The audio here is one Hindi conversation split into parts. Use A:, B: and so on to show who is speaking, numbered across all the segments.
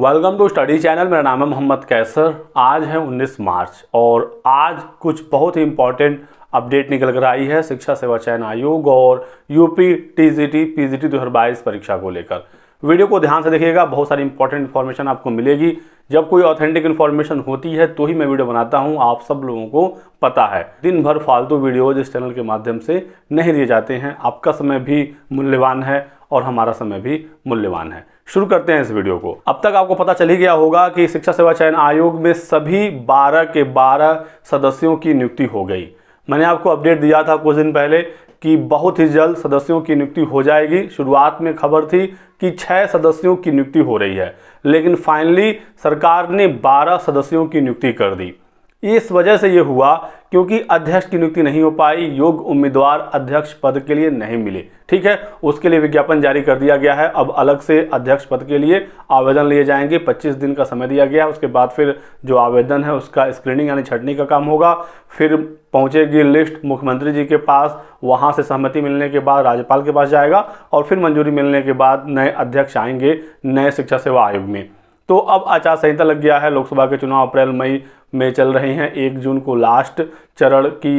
A: वेलकम टू स्टडी चैनल मेरा नाम है मोहम्मद कैसर आज है 19 मार्च और आज कुछ बहुत ही इंपॉर्टेंट अपडेट निकल कर आई है शिक्षा सेवा चयन आयोग और यूपी टीजीटी पीजीटी 2022 परीक्षा को लेकर वीडियो को ध्यान से देखिएगा बहुत सारी इंपॉर्टेंट इन्फॉर्मेशन आपको मिलेगी जब कोई ऑथेंटिक इन्फॉर्मेशन होती है तो ही मैं वीडियो बनाता हूँ आप सब लोगों को पता है दिन भर फालतू वीडियोज इस चैनल के माध्यम से नहीं दिए जाते हैं आपका समय भी मूल्यवान है और हमारा समय भी मूल्यवान है शुरू करते हैं इस वीडियो को अब तक आपको पता चल ही गया होगा कि शिक्षा सेवा चयन आयोग में सभी 12 के 12 सदस्यों की नियुक्ति हो गई मैंने आपको अपडेट दिया था कुछ दिन पहले कि बहुत ही जल्द सदस्यों की नियुक्ति हो जाएगी शुरुआत में खबर थी कि छः सदस्यों की नियुक्ति हो रही है लेकिन फाइनली सरकार ने बारह सदस्यों की नियुक्ति कर दी इस वजह से ये हुआ क्योंकि अध्यक्ष की नियुक्ति नहीं हो पाई योग्य उम्मीदवार अध्यक्ष पद के लिए नहीं मिले ठीक है उसके लिए विज्ञापन जारी कर दिया गया है अब अलग से अध्यक्ष पद के लिए आवेदन लिए जाएंगे 25 दिन का समय दिया गया है उसके बाद फिर जो आवेदन है उसका स्क्रीनिंग यानी छटनी का काम होगा फिर पहुंचेगी लिस्ट मुख्यमंत्री जी के पास वहां से सहमति मिलने के बाद राज्यपाल के पास जाएगा और फिर मंजूरी मिलने के बाद नए अध्यक्ष आएंगे नए शिक्षा सेवा आयोग में तो अब आचार संहिता लग गया है लोकसभा के चुनाव अप्रैल मई में चल रहे हैं एक जून को लास्ट चरण की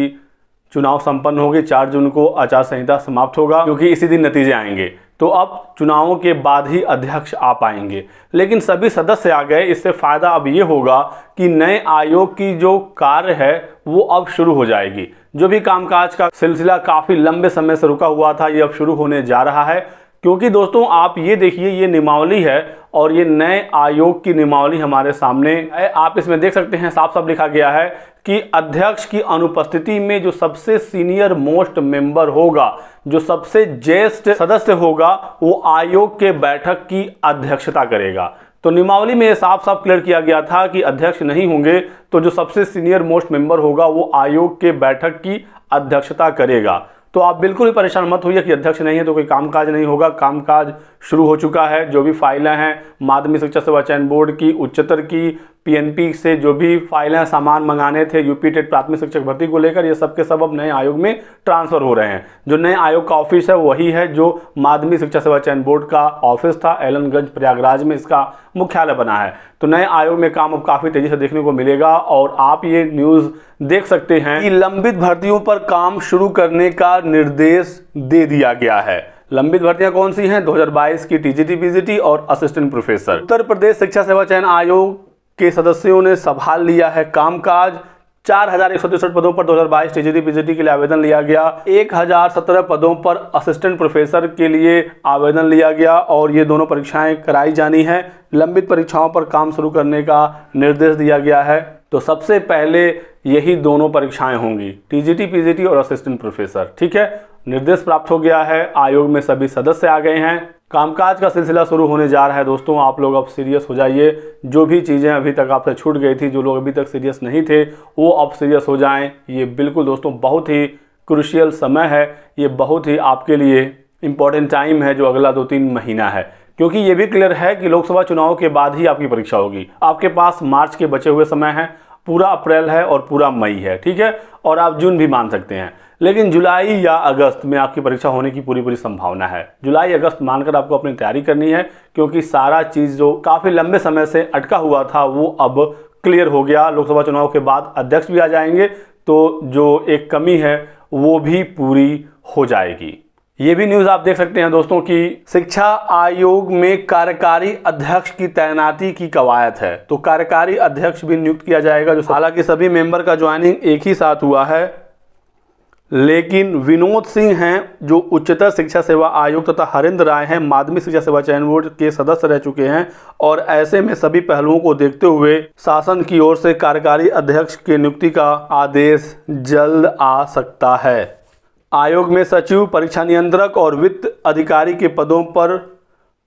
A: चुनाव संपन्न होगी चार जून को आचार संहिता समाप्त होगा क्योंकि इसी दिन नतीजे आएंगे तो अब चुनावों के बाद ही अध्यक्ष आ पाएंगे लेकिन सभी सदस्य आ गए इससे फ़ायदा अब ये होगा कि नए आयोग की जो कार्य है वो अब शुरू हो जाएगी जो भी कामकाज का सिलसिला काफ़ी लंबे समय से रुका हुआ था ये अब शुरू होने जा रहा है क्योंकि दोस्तों आप ये देखिए ये नियमावली है और ये नए आयोग की नियमावली हमारे सामने है आप इसमें देख सकते हैं साफ साफ लिखा गया है कि अध्यक्ष की अनुपस्थिति में जो सबसे सीनियर मोस्ट मेंबर होगा जो सबसे ज्येष्ठ सदस्य होगा वो आयोग के बैठक की अध्यक्षता करेगा तो नियमावली में साफ साफ क्लियर किया गया था कि अध्यक्ष नहीं होंगे तो जो सबसे सीनियर मोस्ट मेंबर होगा वो आयोग के बैठक की अध्यक्षता करेगा तो आप बिल्कुल भी परेशान मत होइए कि अध्यक्ष नहीं है तो कोई कामकाज नहीं होगा कामकाज शुरू हो चुका है जो भी फाइलें हैं माध्यमिक शिक्षा सेवा चयन बोर्ड की उच्चतर की पीएनपी से जो भी फाइलें सामान मंगाने थे यूपी टेट प्राथमिक शिक्षक भर्ती को लेकर ये सब के सब अब नए आयोग में ट्रांसफर हो रहे हैं जो नए आयोग का ऑफिस है वही है जो माध्यमिक शिक्षा सेवा चयन बोर्ड का ऑफिस था एलनगंज प्रयागराज में इसका मुख्यालय बना है तो नए आयोग में काम अब काफ़ी तेज़ी से देखने को मिलेगा और आप ये न्यूज़ देख सकते हैं कि लंबित भर्तियों पर काम शुरू करने का निर्देश दे दिया गया है लंबित भर्तियां कौन सी हैं 2022 की टीजीटी बीजीटी और असिस्टेंट प्रोफेसर उत्तर प्रदेश शिक्षा सेवा चयन आयोग के सदस्यों ने संभाल लिया है कामकाज चार हजार एक सौ तिरसठ पदों पर दो हज़ार बाईस टीजीटी पीजीटी के लिए आवेदन लिया गया एक हजार सत्रह पदों पर असिस्टेंट प्रोफेसर के लिए आवेदन लिया गया और ये दोनों परीक्षाएं कराई जानी है लंबित परीक्षाओं पर काम शुरू करने का निर्देश दिया गया है तो सबसे पहले यही दोनों परीक्षाएं होंगी टीजीटी पीजीटी और असिस्टेंट प्रोफेसर ठीक है निर्देश प्राप्त हो गया है आयोग में सभी सदस्य आ गए हैं कामकाज का सिलसिला शुरू होने जा रहा है दोस्तों आप लोग अब सीरियस हो जाइए जो भी चीज़ें अभी तक आपसे छूट गई थी जो लोग अभी तक सीरियस नहीं थे वो अब सीरियस हो जाएं ये बिल्कुल दोस्तों बहुत ही क्रूशियल समय है ये बहुत ही आपके लिए इम्पॉर्टेंट टाइम है जो अगला दो तीन महीना है क्योंकि ये भी क्लियर है कि लोकसभा चुनाव के बाद ही आपकी परीक्षा होगी आपके पास मार्च के बचे हुए समय हैं पूरा अप्रैल है और पूरा मई है ठीक है और आप जून भी मान सकते हैं लेकिन जुलाई या अगस्त में आपकी परीक्षा होने की पूरी पूरी संभावना है जुलाई अगस्त मानकर आपको अपनी तैयारी करनी है क्योंकि सारा चीज़ जो काफ़ी लंबे समय से अटका हुआ था वो अब क्लियर हो गया लोकसभा चुनाव के बाद अध्यक्ष भी आ जाएंगे तो जो एक कमी है वो भी पूरी हो जाएगी ये भी न्यूज़ आप देख सकते हैं दोस्तों कि शिक्षा आयोग में कार्यकारी अध्यक्ष की तैनाती की कवायद है तो कार्यकारी अध्यक्ष भी नियुक्त किया जाएगा जो हालांकि सभी मेंबर का ज्वाइनिंग एक ही साथ हुआ है लेकिन विनोद सिंह हैं जो उच्चतर शिक्षा सेवा आयोग तथा हरिंद्र राय हैं माध्यमिक शिक्षा सेवा चयन बोर्ड के सदस्य रह चुके हैं और ऐसे में सभी पहलुओं को देखते हुए शासन की ओर से कार्यकारी अध्यक्ष की नियुक्ति का आदेश जल्द आ सकता है आयोग में सचिव परीक्षा नियंत्रक और वित्त अधिकारी के पदों पर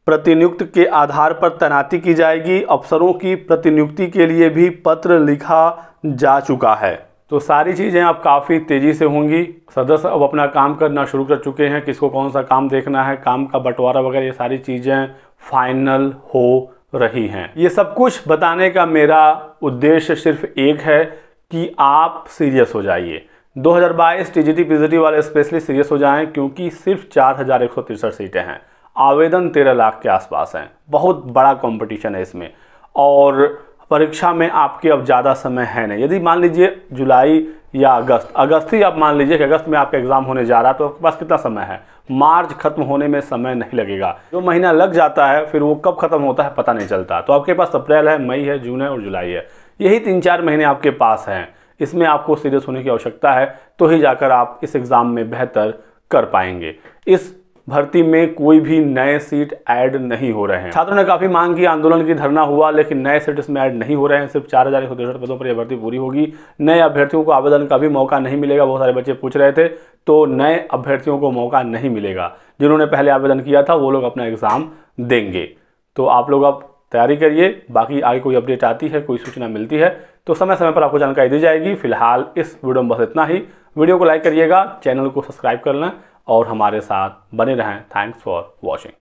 A: प्रतिनियुक्त के आधार पर तैनाती की जाएगी अफसरों की प्रतिनियुक्ति के लिए भी पत्र लिखा जा चुका है तो सारी चीज़ें अब काफ़ी तेज़ी से होंगी सदस्य अब अपना काम करना शुरू कर चुके हैं किसको कौन सा काम देखना है काम का बंटवारा वगैरह ये सारी चीज़ें फाइनल हो रही हैं ये सब कुछ बताने का मेरा उद्देश्य सिर्फ एक है कि आप सीरियस हो जाइए 2022 टीजीटी पीजीटी वाले स्पेशली सीरियस हो जाएं क्योंकि सिर्फ चार हज़ार एक सौ तिरसठ सीटें हैं आवेदन तेरह लाख के आसपास हैं बहुत बड़ा कंपटीशन है इसमें और परीक्षा में आपके अब ज़्यादा समय है नहीं यदि मान लीजिए जुलाई या अगस्त अगस्त ही आप मान लीजिए कि अगस्त में आपका एग्ज़ाम होने जा रहा है तो आपके पास कितना समय है मार्च खत्म होने में समय नहीं लगेगा जो महीना लग जाता है फिर वो कब खत्म होता है पता नहीं चलता तो आपके पास अप्रैल है मई है जून है और जुलाई है यही तीन चार महीने आपके पास हैं इसमें आपको सीरियस होने की आवश्यकता है तो ही जाकर आप इस एग्ज़ाम में बेहतर कर पाएंगे इस भर्ती में कोई भी नए सीट ऐड नहीं हो रहे हैं छात्रों ने काफ़ी मांग की आंदोलन की धरना हुआ लेकिन नए सीट इसमें ऐड नहीं हो रहे हैं सिर्फ चार हज़ार एक सौ तिरसठ पदों पर यह भर्ती पूरी होगी नए अभ्यर्थियों को आवेदन का भी मौका नहीं मिलेगा बहुत सारे बच्चे पूछ रहे थे तो नए अभ्यर्थियों को मौका नहीं मिलेगा जिन्होंने पहले आवेदन किया था वो लोग अपना एग्ज़ाम देंगे तो आप लोग अब तैयारी करिए बाकी आगे कोई अपडेट आती है कोई सूचना मिलती है तो समय समय पर आपको जानकारी दी जाएगी फिलहाल इस वीडियो में बस इतना ही वीडियो को लाइक करिएगा चैनल को सब्सक्राइब कर लें और हमारे साथ बने रहें थैंक्स फॉर वॉचिंग